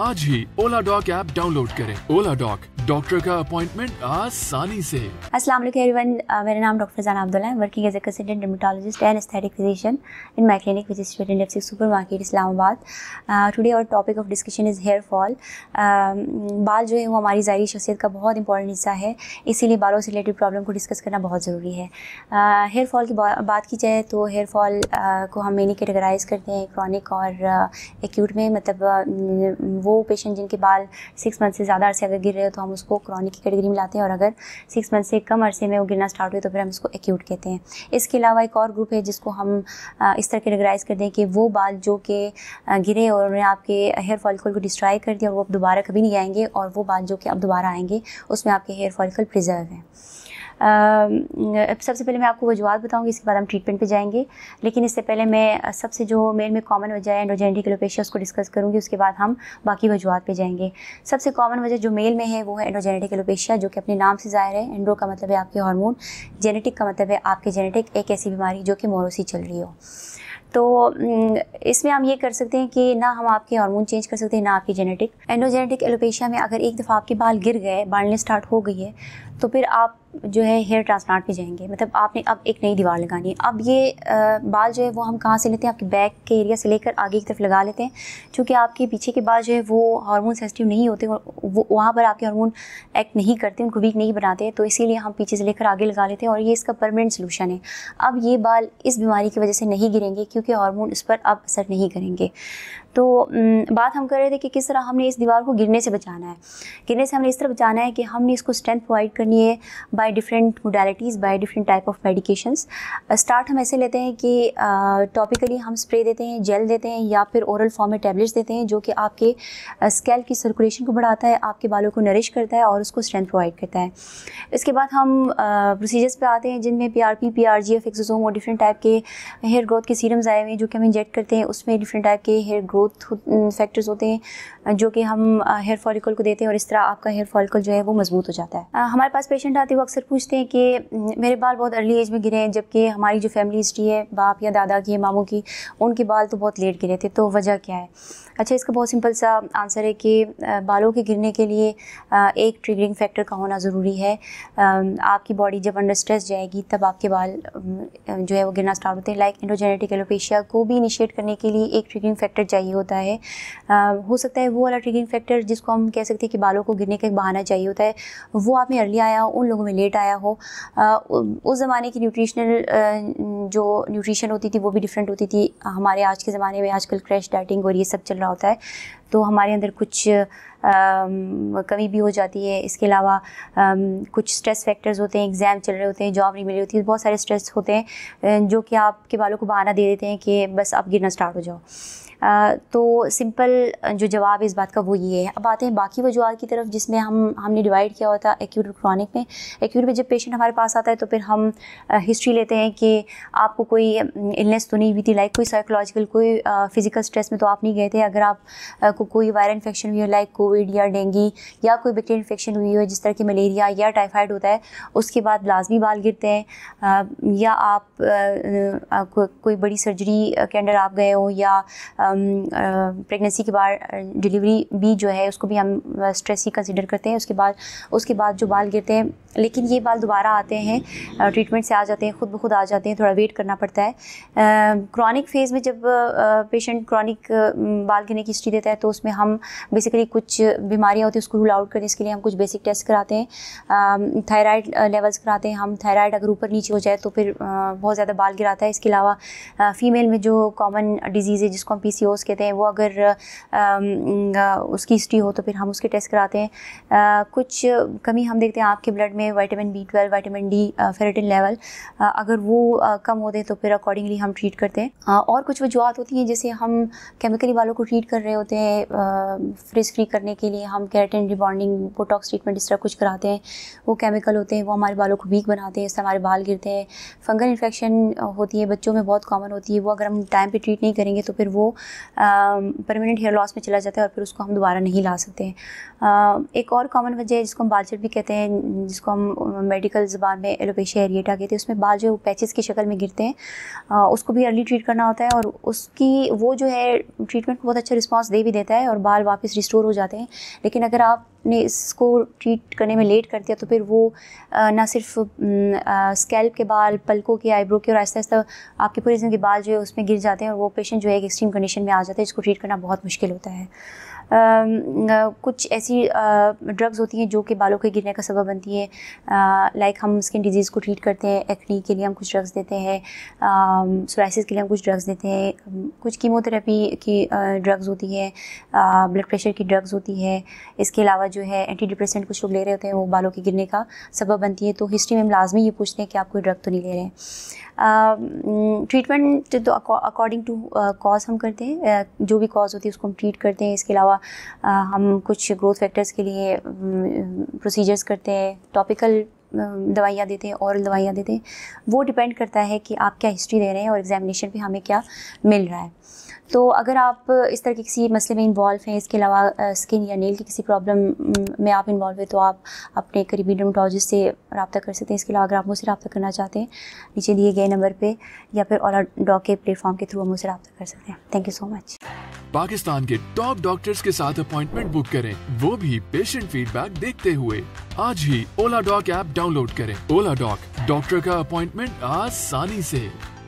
आज ही ओला doc app download करें ओला डॉक डॉक्टर का अपॉइंटमेंट आसानी से अस्सलाम वालेकुम एवरीवन मेरा नाम डॉक्टर फजान अब्दुल्ला है working as assistant dermatologist and aesthetic physician in my clinic which is state industry super market Islamabad today our topic of discussion is hair fall बाल जो है वो हमारी ज़ाहरी शख्सियत का बहुत इंपॉर्टेंट हिस्सा है इसीलिए बालों से रिलेटेड प्रॉब्लम को डिस्कस करना बहुत ज़रूरी है हेयर फॉल की बात की जाए तो हेयर फॉल को हम मेनी कैटेगराइज करते हैं क्रॉनिक और एक्यूट में मतलब वो वो पेशेंट जिनके बाल सिक्स मंथ से ज़्यादा अरसे अगर गिर रहे हो तो हम उसको क्रॉनिक की कैटेगरी में लाते हैं और अगर सिक्स मंथ से कम अरसे में वो गिरना स्टार्ट हुए तो फिर हम उसको एक्यूट कहते हैं इसके अलावा एक और ग्रुप है जिसको हम इस तरह कैटेगराइज कर दें कि वो बाल जो कि गिरे और उन्होंने आपके हेयर फॉलिकल को डिस्ट्रॉय कर दिया और वो दोबारा कभी नहीं आएंगे और वो बाल जो कि अब दोबारा आएंगे उसमें आपके हेयर फॉलिकल प्रिजर्व हैं सबसे पहले मैं आपको वजुआत बताऊँगी इसके बाद हम ट्रीटमेंट पर जाएंगे लेकिन इससे पहले मैं सबसे जो मेल में कॉमन वजह है एंड्रोजेनेटिक एलोपेशिया उसको डिस्कस करूँगी उसके बाद हम बाकी वजुआत पर जाएंगे सबसे कॉमन वजह जो मेल में है वो है एंड्रोजेनेटिक एलोपेशिया जो कि अपने नाम से ज़ाहिर है एंड्रो का मतलब है आपके हॉर्मोन जेनेटिक का मतलब है आपके जेनेटिक एक ऐसी बीमारी जो कि मोरोसी चल रही हो तो इसमें हम ये कर सकते हैं कि ना हम आपके हार्मोन चेंज कर सकते हैं ना आपकी जेनेटिक एंडोजेनेटिक एलोपेशिया में अगर एक दफ़ा आपके बाल गिर गए बाढ़ने स्टार्ट हो गई है तो फिर आप जो है हेयर ट्रांसप्लांट पे जाएंगे मतलब आपने अब एक नई दीवार लगानी है अब ये आ, बाल जो है वो हम कहाँ से लेते हैं आपके बैक के एरिया से लेकर आगे की तरफ लगा लेते हैं चूँकि आपके पीछे के बाल जो है वो हार्मोन सेंसिटिव नहीं होते वो वहाँ पर आपके हार्मोन एक्ट नहीं करते उनको वीक नहीं बनाते तो इसीलिए हम पीछे से लेकर आगे लगा लेते हैं और ये इसका परमानेंट सोलूशन है अब ये बाल इस बीमारी की वजह से नहीं गिरेंगे क्योंकि हारमोन इस पर अब असर नहीं करेंगे तो बात हम कर रहे थे कि किस तरह हमने इस दीवार को गिरने से बचाना है गिरने से हमने इस तरह बचाना है कि हमने इसको स्ट्रेंथ प्रोवाइड करनी है by different modalities by different type of medications start हम ऐसे लेते हैं कि टॉपिकली हम स्प्रे देते हैं जेल देते हैं या फिर औरल फॉर्म में टैबलेट्स देते हैं जो कि आपके स्केल की सर्कुलेशन को बढ़ाता है आपके बालों को नरिश करता है और उसको स्ट्रेंथ प्रोवाइड करता है इसके बाद हम प्रोसीजर्स पर आते हैं जिनमें P R P P R G F exosome और डिफरेंट टाइप के हेयर ग्रोथ के सीरम्स आए हुए हैं जो कि हम इंजेक्ट करते हैं उसमें डिफरेंट टाइप के हेयर ग्रोथ ग्रोथ फैक्टर्स होते हैं जो कि हम हेयर फॉलिकल को देते हैं और इस तरह आपका हेयर फॉलिकल जो है वो मजबूत हो जाता है हमारे पास पेशेंट आते हुए अक्सर पूछते हैं कि मेरे बाल बहुत अर्ली एज में गिरे हैं जबकि हमारी जो फैमिली हिस्ट्री है बाप या दादा की मामों की उनके बाल तो बहुत लेट गिरे थे तो वजह क्या है अच्छा इसका बहुत सिंपल सा आंसर है कि बालों के गिरने के लिए एक ट्रिगरिंग फैक्टर का होना ज़रूरी है आपकी बॉडी जब अंडर स्ट्रेस जाएगी तब आपके बाल जो है वो गिरना स्टार्ट होते हैं लाइक एंडोजेनेटिक एलोपेशिया को भी इनिशिएट करने के लिए एक ट्रिगरिंग फैक्टर चाहिए चाहिए होता है आ, हो सकता है वो वाला ट्रिगिंग फैक्टर जिसको हम कह सकते हैं कि बालों को गिरने का एक बहाना चाहिए होता है वो आप में अर्ली आया हो उन लोगों में लेट आया हो आ, उस ज़माने की न्यूट्रिशनल जो न्यूट्रिशन होती थी वो भी डिफरेंट होती थी हमारे आज के ज़माने में आजकल क्रैश डाइटिंग और ये सब चल रहा होता है तो हमारे अंदर कुछ कमी भी हो जाती है इसके अलावा कुछ स्ट्रेस फैक्टर्स होते हैं एग्ज़ाम चल रहे होते हैं जॉब नहीं मिल रही होती है तो बहुत सारे स्ट्रेस होते हैं जो कि आपके बालों को बहाना दे देते हैं कि बस आप गिरना स्टार्ट हो जाओ तो सिंपल जो जवाब इस बात का वो ये है अब आते हैं बाकी वजूहत की तरफ जिसमें हम हमने डिवाइड किया होता है एक्यूट और क्रॉनिक में एक्यूट में जब पेशेंट हमारे पास आता है तो फिर हम हिस्ट्री लेते हैं कि आपको कोई इलनेस तो नहीं हुई थी लाइक कोई साइकोलॉजिकल कोई फ़िज़िकल स्ट्रेस में तो आप नहीं गए थे अगर आप आपको कोई वायरल इन्फेक्शन हुई है लाइक कोविड या डेंगी या कोई बैक्टीरियल इन्फेक्शन हुई हो जिस तरह की मलेरिया या टाइफाइड होता है उसके बाद लाजमी बाल गिरते हैं या आप को, कोई बड़ी सर्जरी के अंडर आप गए हो या प्रेगनेंसी के बाद डिलीवरी भी जो है उसको भी हम स्ट्रेस ही कंसिडर करते हैं उसके बाद उसके बाद जो बाल गिरते हैं लेकिन ये बाल दोबारा आते हैं ट्रीटमेंट से आ जाते हैं ख़ुद ब खुद आ जाते हैं थोड़ा वेट करना पड़ता है क्रॉनिक फेज़ में जब पेशेंट क्रॉनिक बाल गिरने की हिस्ट्री देता है तो उसमें हम बेसिकली कुछ बीमारियाँ होती है उसको रूल आउट करने के लिए हम कुछ बेसिक टेस्ट कराते हैं थायराइड लेवल्स कराते हैं हम थायराइड अगर ऊपर नीचे हो जाए तो फिर बहुत ज़्यादा बाल गिराता है इसके अलावा फ़ीमेल में जो कॉमन डिजीज़ है जिसको हम पी कहते हैं वो अगर उसकी हिस्ट्री हो तो फिर हम उसके टेस्ट कराते हैं कुछ कमी हम देखते हैं आपके ब्लड में vitamin B twelve vitamin D ferritin level अगर वो कम होते हैं तो फिर अकॉर्डिंगली हम ट्रीट करते हैं और कुछ वजूहत होती हैं जैसे हम केमिकली वालों को ट्रीट कर रहे होते हैं फ्रिज फ्री करने के लिए हम कैरेटिन रिबॉन्डिंग बोटॉक्स ट्रीटमेंट इस तरह कुछ कराते हैं वो केमिकल होते हैं वो हमारे बालों को वीक बनाते हैं इससे हमारे बाल गिरते हैं फंगल इन्फेक्शन होती है बच्चों में बहुत कॉमन होती है वो अगर हम टाइम पर ट्रीट नहीं करेंगे तो फिर वो परमानेंट हेयर लॉस में चला जाता है और फिर उसको हम दोबारा नहीं ला सकते हैं एक और कॉमन वजह है जिसको हम बालचट भी कहते हैं जिसको हम मेडिकल ज़बान में एलोपेशिया एरिएटा कहते हैं उसमें बाल जो पैचेस की शक्ल में गिरते हैं उसको भी अर्ली ट्रीट करना होता है और उसकी वो जो है ट्रीटमेंट को बहुत अच्छा रिस्पांस दे भी देते हैं जाता है और बाल वापस रिस्टोर हो जाते हैं लेकिन अगर आपने इसको ट्रीट करने में लेट कर दिया तो फिर वो ना सिर्फ स्कैल्प के बाल पलकों के आईब्रो के और आहिस्ता आहिस्ता आपके पूरे जिंदगी बाल जो है उसमें गिर जाते हैं और वो पेशेंट जो है एक एक्सट्रीम कंडीशन में आ जाता है जिसको ट्रीट करना बहुत मुश्किल होता है कुछ ऐसी ड्रग्स होती हैं जो कि बालों के गिरने का सबब बनती है लाइक हम स्किन डिजीज़ को ट्रीट करते हैं एक्नी के लिए हम कुछ ड्रग्स देते हैं सोराइसिस के लिए हम कुछ ड्रग्स देते हैं कुछ कीमोथेरेपी की ड्रग्स होती है ब्लड प्रेशर की ड्रग्स होती है इसके अलावा जो है एंटी डिप्रेसेंट कुछ लोग ले रहे होते हैं वो बालों के गिरने का सबब बनती है तो हिस्ट्री में हम लाजमी ये पूछते हैं कि आप कोई ड्रग तो नहीं ले रहे हैं ट्रीटमेंट तो अकॉर्डिंग टू कॉज हम करते हैं जो भी कॉज होती है उसको हम ट्रीट करते हैं इसके अलावा हम कुछ ग्रोथ फैक्टर्स के लिए प्रोसीजर्स करते हैं टॉपिकल दवाइयाँ देते हैं और दवाइयाँ देते हैं वो डिपेंड करता है कि आप क्या हिस्ट्री दे रहे हैं और एग्जामिनेशन पे हमें क्या मिल रहा है तो अगर आप इस तरह के किसी मसले में इन्वॉल्व हैं इसके अलावा स्किन या नेल की किसी प्रॉब्लम में आप इन्वॉल्व हैं तो आप अपने करीबी डोमटोलॉजिस्ट से रबता कर सकते हैं इसके अलावा अगर आप मुझसे रबा करना चाहते हैं नीचे दिए गए नंबर पर या फिर ओला डॉ के प्लेटफॉर्म के थ्रू हम मुझसे रबा कर सकते हैं thank you so much Pakistan के टॉप डॉक्टर्स के साथ अपॉइंटमेंट बुक करें वो भी पेशेंट फीडबैक देखते हुए आज ही ओला डॉक ऐप डाउनलोड करें ओला डॉक डॉक्टर का अपॉइंटमेंट आसानी से